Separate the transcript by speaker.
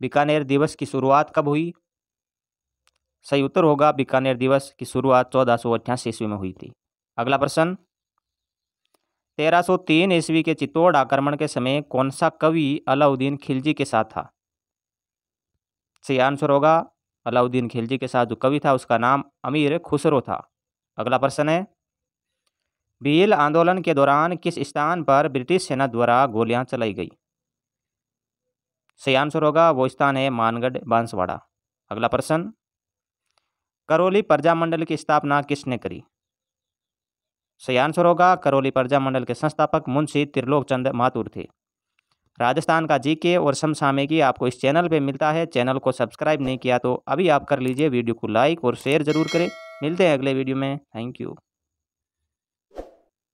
Speaker 1: बीकानेर दिवस की शुरुआत कब हुई सही उत्तर होगा बीकानेर दिवस की शुरुआत चौदह सौ अट्ठासी ईस्वी में हुई थी अगला प्रश्न 1303 ईस्वी के चित्तौड़ आक्रमण के समय कौन सा कवि अलाउद्दीन खिलजी के साथ था सही आंसर होगा अलाउद्दीन खिलजी के साथ जो कवि था उसका नाम अमीर खुसरो था अगला प्रश्न है भील आंदोलन के दौरान किस स्थान पर ब्रिटिश सेना द्वारा गोलियां चलाई गई सही आंसर होगा वो स्थान है मानगढ़ बांसवाड़ा अगला प्रश्न करौली प्रजामंडल की स्थापना किसने करी सही आंसर होगा करौली प्रजामंडल के संस्थापक मुंशी त्रिलोक चंद माथुर थे राजस्थान का जीके और समसामयिकी आपको इस चैनल पे मिलता है चैनल को सब्सक्राइब नहीं किया तो अभी आप कर लीजिए वीडियो को लाइक और शेयर जरूर करें मिलते हैं अगले वीडियो में थैंक यू